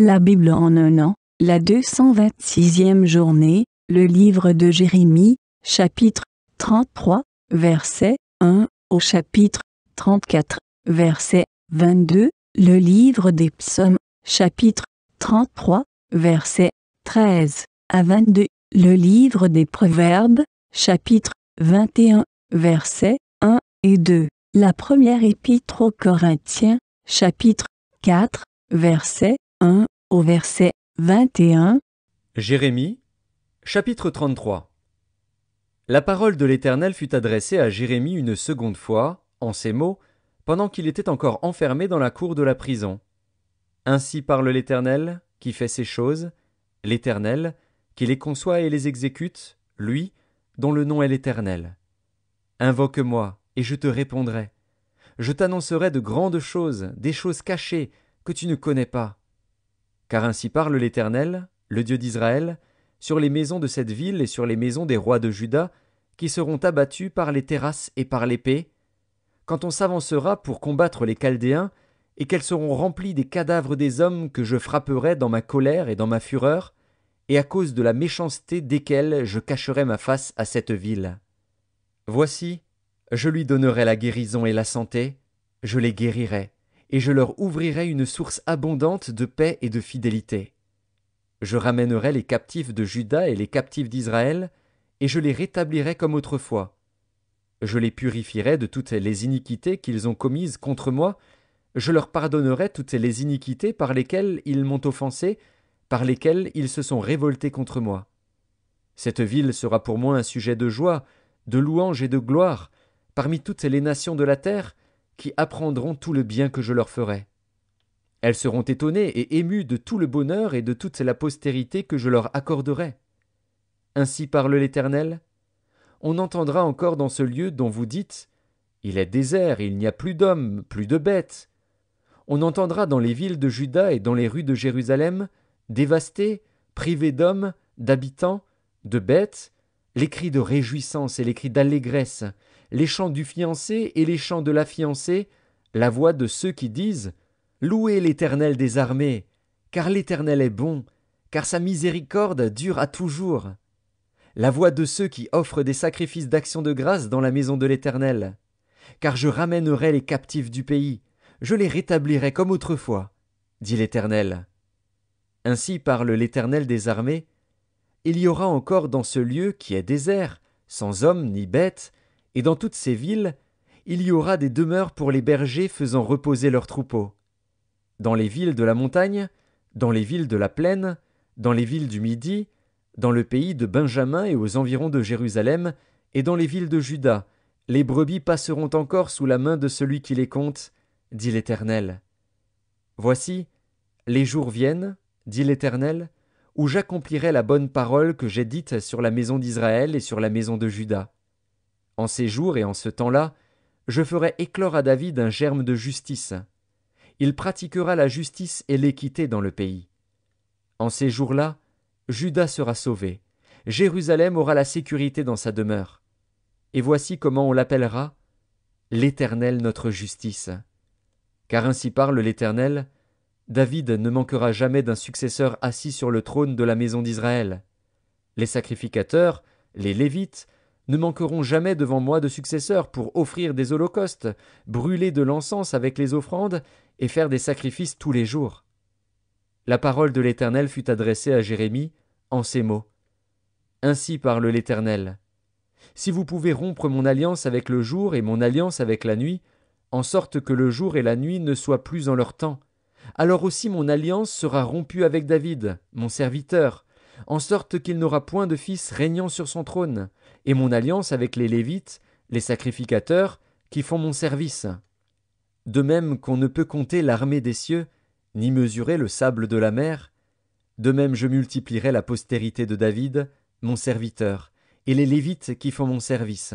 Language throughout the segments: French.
La Bible en un an, la 226e journée, le livre de Jérémie, chapitre 33, verset 1, au chapitre 34, verset 22, le livre des psaumes, chapitre 33, verset 13 à 22, le livre des proverbes, chapitre 21, verset, 1 et 2, la première épître aux Corinthiens, chapitre 4, verset, 1 au verset 21. Jérémie, chapitre 33. La parole de l'Éternel fut adressée à Jérémie une seconde fois, en ces mots, pendant qu'il était encore enfermé dans la cour de la prison. Ainsi parle l'Éternel, qui fait ces choses, l'Éternel, qui les conçoit et les exécute, lui, dont le nom est l'Éternel. Invoque-moi, et je te répondrai. Je t'annoncerai de grandes choses, des choses cachées, que tu ne connais pas. Car ainsi parle l'Éternel, le Dieu d'Israël, sur les maisons de cette ville et sur les maisons des rois de Juda, qui seront abattus par les terrasses et par l'épée, quand on s'avancera pour combattre les Chaldéens, et qu'elles seront remplies des cadavres des hommes que je frapperai dans ma colère et dans ma fureur, et à cause de la méchanceté desquelles je cacherai ma face à cette ville. Voici, je lui donnerai la guérison et la santé, je les guérirai et je leur ouvrirai une source abondante de paix et de fidélité. Je ramènerai les captifs de Juda et les captifs d'Israël, et je les rétablirai comme autrefois. Je les purifierai de toutes les iniquités qu'ils ont commises contre moi, je leur pardonnerai toutes les iniquités par lesquelles ils m'ont offensé, par lesquelles ils se sont révoltés contre moi. Cette ville sera pour moi un sujet de joie, de louange et de gloire, parmi toutes les nations de la terre, qui apprendront tout le bien que je leur ferai. Elles seront étonnées et émues de tout le bonheur et de toute la postérité que je leur accorderai. Ainsi parle l'Éternel. On entendra encore dans ce lieu dont vous dites Il est désert, il n'y a plus d'hommes, plus de bêtes. On entendra dans les villes de Juda et dans les rues de Jérusalem, dévastées, privées d'hommes, d'habitants, de bêtes, les cris de réjouissance et les cris d'allégresse, les chants du fiancé et les chants de la fiancée, la voix de ceux qui disent Louez l'Éternel des armées, car l'Éternel est bon, car sa miséricorde dure à toujours. La voix de ceux qui offrent des sacrifices d'action de grâce dans la maison de l'Éternel. Car je ramènerai les captifs du pays, je les rétablirai comme autrefois, dit l'Éternel. Ainsi parle l'Éternel des armées. Il y aura encore dans ce lieu qui est désert, sans homme ni bête, et dans toutes ces villes, il y aura des demeures pour les bergers faisant reposer leurs troupeaux. Dans les villes de la montagne, dans les villes de la plaine, dans les villes du Midi, dans le pays de Benjamin et aux environs de Jérusalem, et dans les villes de Juda, les brebis passeront encore sous la main de celui qui les compte, dit l'Éternel. Voici, les jours viennent, dit l'Éternel, où j'accomplirai la bonne parole que j'ai dite sur la maison d'Israël et sur la maison de Juda. En ces jours et en ce temps-là, je ferai éclore à David un germe de justice. Il pratiquera la justice et l'équité dans le pays. En ces jours-là, Judas sera sauvé. Jérusalem aura la sécurité dans sa demeure. Et voici comment on l'appellera l'Éternel notre justice. Car ainsi parle l'Éternel, David ne manquera jamais d'un successeur assis sur le trône de la maison d'Israël. Les sacrificateurs, les Lévites, ne manqueront jamais devant moi de successeurs pour offrir des holocaustes, brûler de l'encens avec les offrandes, et faire des sacrifices tous les jours. La parole de l'Éternel fut adressée à Jérémie en ces mots. Ainsi parle l'Éternel. Si vous pouvez rompre mon alliance avec le jour et mon alliance avec la nuit, en sorte que le jour et la nuit ne soient plus en leur temps, alors aussi mon alliance sera rompue avec David, mon serviteur, en sorte qu'il n'aura point de fils régnant sur son trône, et mon alliance avec les Lévites, les sacrificateurs, qui font mon service. De même qu'on ne peut compter l'armée des cieux, ni mesurer le sable de la mer, de même je multiplierai la postérité de David, mon serviteur, et les Lévites qui font mon service.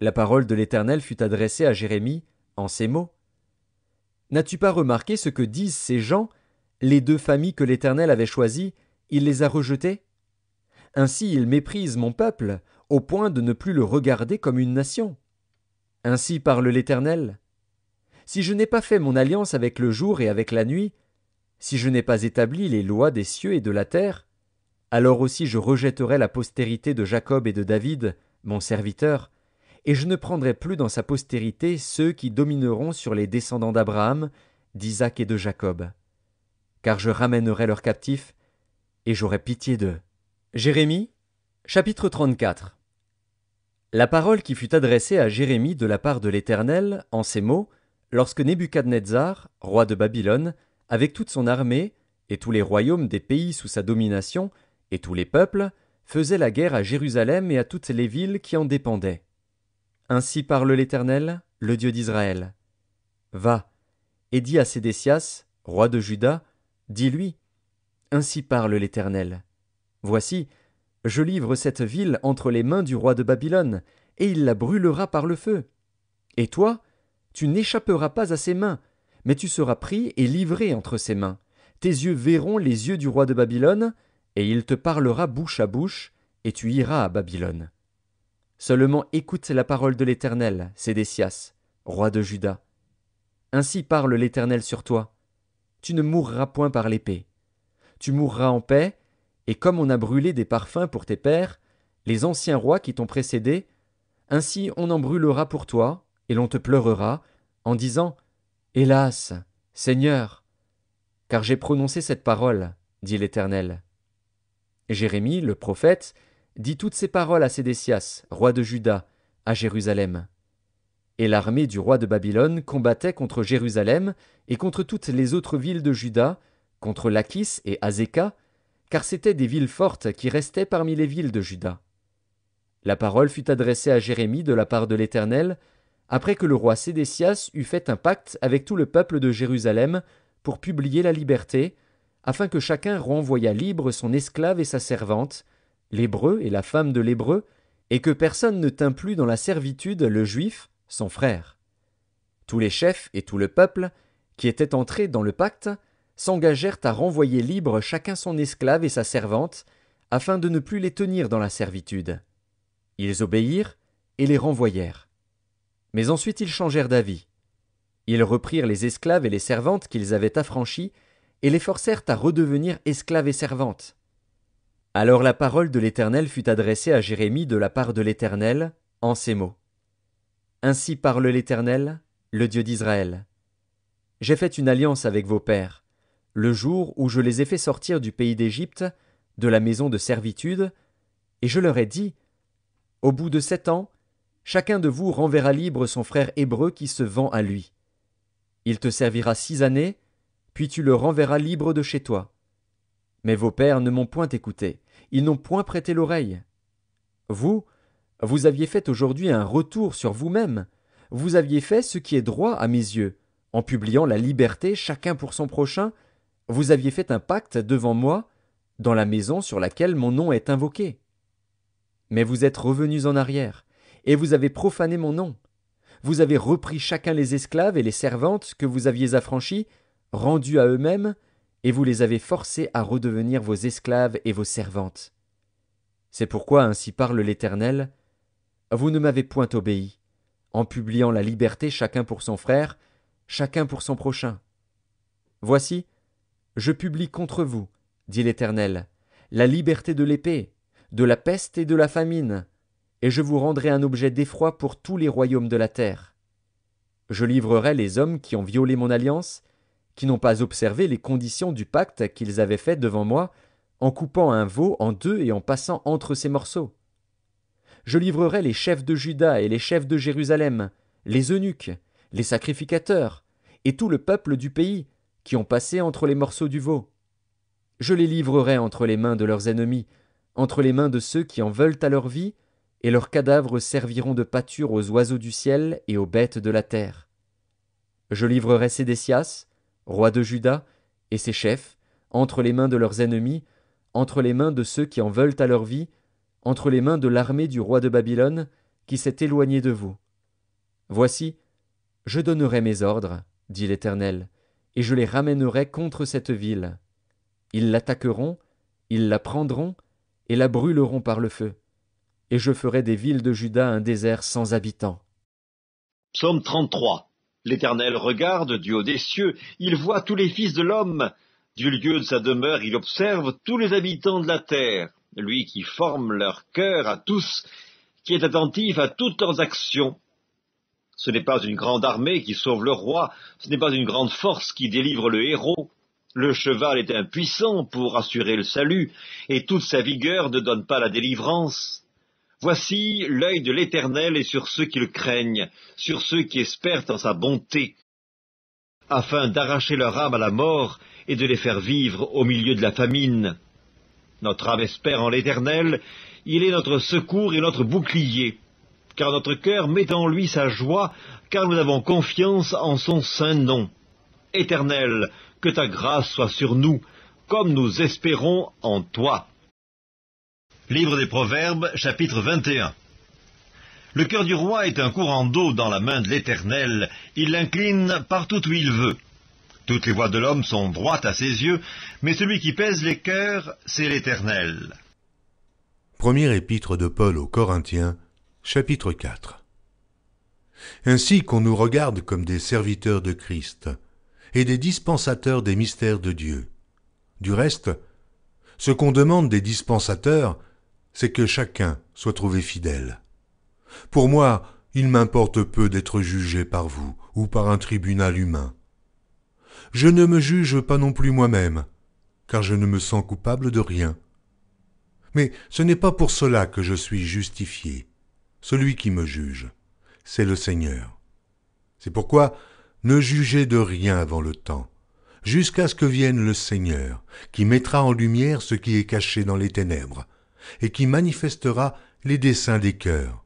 La parole de l'Éternel fut adressée à Jérémie en ces mots. N'as-tu pas remarqué ce que disent ces gens, les deux familles que l'Éternel avait choisies, il les a rejetés. Ainsi il méprise mon peuple, au point de ne plus le regarder comme une nation. Ainsi parle l'Éternel. Si je n'ai pas fait mon alliance avec le jour et avec la nuit, si je n'ai pas établi les lois des cieux et de la terre, alors aussi je rejetterai la postérité de Jacob et de David, mon serviteur, et je ne prendrai plus dans sa postérité ceux qui domineront sur les descendants d'Abraham, d'Isaac et de Jacob. Car je ramènerai leurs captifs, et j'aurais pitié d'eux. Jérémie, chapitre 34. La parole qui fut adressée à Jérémie de la part de l'Éternel, en ces mots, lorsque Nebuchadnezzar, roi de Babylone, avec toute son armée, et tous les royaumes des pays sous sa domination, et tous les peuples, faisait la guerre à Jérusalem et à toutes les villes qui en dépendaient. Ainsi parle l'Éternel, le Dieu d'Israël. Va, et dis à Sédécias, roi de Juda, dis-lui, ainsi parle l'Éternel. Voici, je livre cette ville entre les mains du roi de Babylone, et il la brûlera par le feu. Et toi, tu n'échapperas pas à ses mains, mais tu seras pris et livré entre ses mains. Tes yeux verront les yeux du roi de Babylone, et il te parlera bouche à bouche, et tu iras à Babylone. Seulement écoute la parole de l'Éternel, Sédécias, roi de Juda. Ainsi parle l'Éternel sur toi. Tu ne mourras point par l'épée, tu mourras en paix, et comme on a brûlé des parfums pour tes pères, les anciens rois qui t'ont précédé, ainsi on en brûlera pour toi, et l'on te pleurera, en disant Hélas, Seigneur, car j'ai prononcé cette parole, dit l'Éternel. Jérémie, le prophète, dit toutes ces paroles à Sédécias, roi de Juda, à Jérusalem. Et l'armée du roi de Babylone combattait contre Jérusalem et contre toutes les autres villes de Juda, contre Lachis et Azekah, car c'étaient des villes fortes qui restaient parmi les villes de Juda. La parole fut adressée à Jérémie de la part de l'Éternel, après que le roi Sédécias eut fait un pacte avec tout le peuple de Jérusalem pour publier la liberté, afin que chacun renvoyât libre son esclave et sa servante, l'hébreu et la femme de l'hébreu, et que personne ne tint plus dans la servitude le juif, son frère. Tous les chefs et tout le peuple, qui étaient entrés dans le pacte, s'engagèrent à renvoyer libre chacun son esclave et sa servante, afin de ne plus les tenir dans la servitude. Ils obéirent et les renvoyèrent. Mais ensuite ils changèrent d'avis. Ils reprirent les esclaves et les servantes qu'ils avaient affranchis, et les forcèrent à redevenir esclaves et servantes. Alors la parole de l'Éternel fut adressée à Jérémie de la part de l'Éternel, en ces mots. Ainsi parle l'Éternel, le Dieu d'Israël. J'ai fait une alliance avec vos pères, le jour où je les ai fait sortir du pays d'Égypte, de la maison de servitude, et je leur ai dit, Au bout de sept ans, chacun de vous renverra libre son frère hébreu qui se vend à lui. Il te servira six années, puis tu le renverras libre de chez toi. Mais vos pères ne m'ont point écouté, ils n'ont point prêté l'oreille. Vous, vous aviez fait aujourd'hui un retour sur vous-même, vous aviez fait ce qui est droit à mes yeux, en publiant la liberté chacun pour son prochain, vous aviez fait un pacte devant moi dans la maison sur laquelle mon nom est invoqué. Mais vous êtes revenus en arrière, et vous avez profané mon nom. Vous avez repris chacun les esclaves et les servantes que vous aviez affranchis, rendus à eux-mêmes, et vous les avez forcés à redevenir vos esclaves et vos servantes. C'est pourquoi ainsi parle l'Éternel. Vous ne m'avez point obéi, en publiant la liberté chacun pour son frère, chacun pour son prochain. Voici, je publie contre vous, dit l'Éternel, la liberté de l'épée, de la peste et de la famine, et je vous rendrai un objet d'effroi pour tous les royaumes de la terre. Je livrerai les hommes qui ont violé mon alliance, qui n'ont pas observé les conditions du pacte qu'ils avaient fait devant moi, en coupant un veau en deux et en passant entre ses morceaux. Je livrerai les chefs de Juda et les chefs de Jérusalem, les eunuques, les sacrificateurs, et tout le peuple du pays, qui ont passé entre les morceaux du veau. Je les livrerai entre les mains de leurs ennemis, entre les mains de ceux qui en veulent à leur vie, et leurs cadavres serviront de pâture aux oiseaux du ciel et aux bêtes de la terre. Je livrerai Sédécias, roi de Juda, et ses chefs, entre les mains de leurs ennemis, entre les mains de ceux qui en veulent à leur vie, entre les mains de l'armée du roi de Babylone, qui s'est éloigné de vous. Voici, je donnerai mes ordres, dit l'Éternel, et je les ramènerai contre cette ville. Ils l'attaqueront, ils la prendront, et la brûleront par le feu. Et je ferai des villes de Juda un désert sans habitants. Psaume 33. L'Éternel regarde du haut des cieux, il voit tous les fils de l'homme. Du lieu de sa demeure, il observe tous les habitants de la terre, lui qui forme leur cœur à tous, qui est attentif à toutes leurs actions, ce n'est pas une grande armée qui sauve le roi, ce n'est pas une grande force qui délivre le héros. Le cheval est impuissant pour assurer le salut, et toute sa vigueur ne donne pas la délivrance. Voici l'œil de l'Éternel est sur ceux qui le craignent, sur ceux qui espèrent en sa bonté, afin d'arracher leur âme à la mort et de les faire vivre au milieu de la famine. Notre âme espère en l'Éternel, il est notre secours et notre bouclier car notre cœur met en lui sa joie, car nous avons confiance en son saint nom. Éternel, que ta grâce soit sur nous, comme nous espérons en toi. Livre des Proverbes, chapitre 21 Le cœur du roi est un courant d'eau dans la main de l'Éternel, il l'incline partout où il veut. Toutes les voies de l'homme sont droites à ses yeux, mais celui qui pèse les cœurs, c'est l'Éternel. Premier épître de Paul aux Corinthiens, Chapitre 4 Ainsi qu'on nous regarde comme des serviteurs de Christ et des dispensateurs des mystères de Dieu. Du reste, ce qu'on demande des dispensateurs, c'est que chacun soit trouvé fidèle. Pour moi, il m'importe peu d'être jugé par vous ou par un tribunal humain. Je ne me juge pas non plus moi-même, car je ne me sens coupable de rien. Mais ce n'est pas pour cela que je suis justifié celui qui me juge, c'est le Seigneur. C'est pourquoi ne jugez de rien avant le temps, jusqu'à ce que vienne le Seigneur, qui mettra en lumière ce qui est caché dans les ténèbres, et qui manifestera les desseins des cœurs.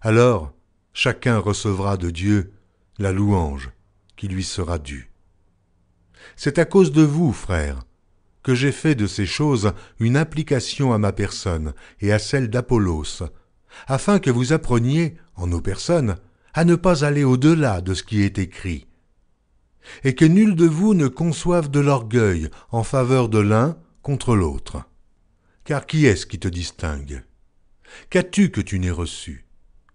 Alors chacun recevra de Dieu la louange qui lui sera due. C'est à cause de vous, frères, que j'ai fait de ces choses une application à ma personne et à celle d'Apollos, afin que vous appreniez, en nos personnes, à ne pas aller au-delà de ce qui est écrit, et que nul de vous ne conçoive de l'orgueil en faveur de l'un contre l'autre. Car qui est-ce qui te distingue Qu'as-tu que tu n'aies reçu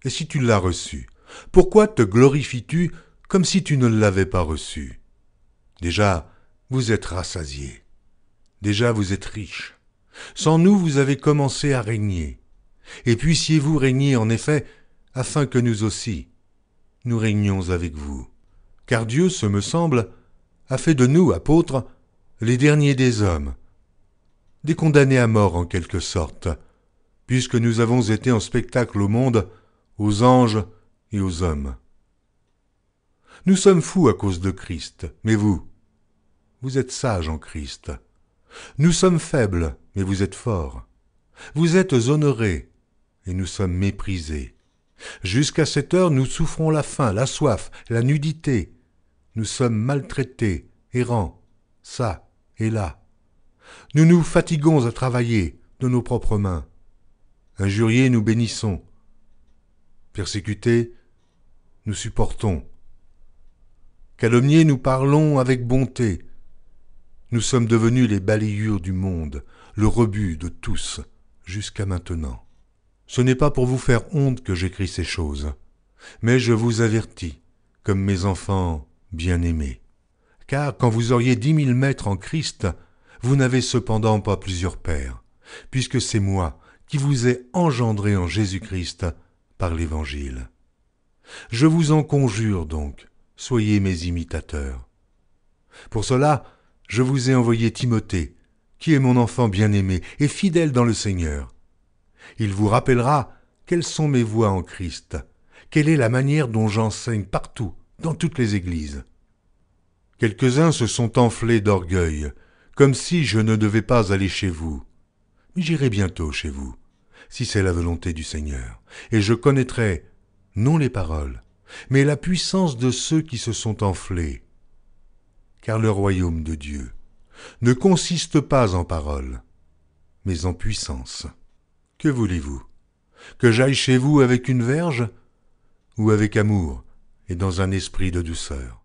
Et si tu l'as reçu, pourquoi te glorifies-tu comme si tu ne l'avais pas reçu Déjà, vous êtes rassasiés. Déjà, vous êtes riches. Sans nous, vous avez commencé à régner et puissiez-vous régner en effet, afin que nous aussi, nous régnions avec vous. Car Dieu, ce me semble, a fait de nous, apôtres, les derniers des hommes, des condamnés à mort en quelque sorte, puisque nous avons été en spectacle au monde, aux anges et aux hommes. Nous sommes fous à cause de Christ, mais vous, vous êtes sages en Christ. Nous sommes faibles, mais vous êtes forts. Vous êtes honorés, et nous sommes méprisés. Jusqu'à cette heure, nous souffrons la faim, la soif, la nudité. Nous sommes maltraités, errants, ça et là. Nous nous fatiguons à travailler de nos propres mains. Injuriés, nous bénissons. Persécutés, nous supportons. Calomniés, nous parlons avec bonté. Nous sommes devenus les balayures du monde, le rebut de tous, jusqu'à maintenant. Ce n'est pas pour vous faire honte que j'écris ces choses, mais je vous avertis, comme mes enfants bien-aimés. Car quand vous auriez dix mille maîtres en Christ, vous n'avez cependant pas plusieurs pères, puisque c'est moi qui vous ai engendré en Jésus-Christ par l'Évangile. Je vous en conjure donc, soyez mes imitateurs. Pour cela, je vous ai envoyé Timothée, qui est mon enfant bien-aimé et fidèle dans le Seigneur, il vous rappellera quelles sont mes voies en Christ, quelle est la manière dont j'enseigne partout, dans toutes les églises. Quelques-uns se sont enflés d'orgueil, comme si je ne devais pas aller chez vous. Mais j'irai bientôt chez vous, si c'est la volonté du Seigneur, et je connaîtrai, non les paroles, mais la puissance de ceux qui se sont enflés. Car le royaume de Dieu ne consiste pas en paroles, mais en puissance. Que voulez-vous Que j'aille chez vous avec une verge ou avec amour et dans un esprit de douceur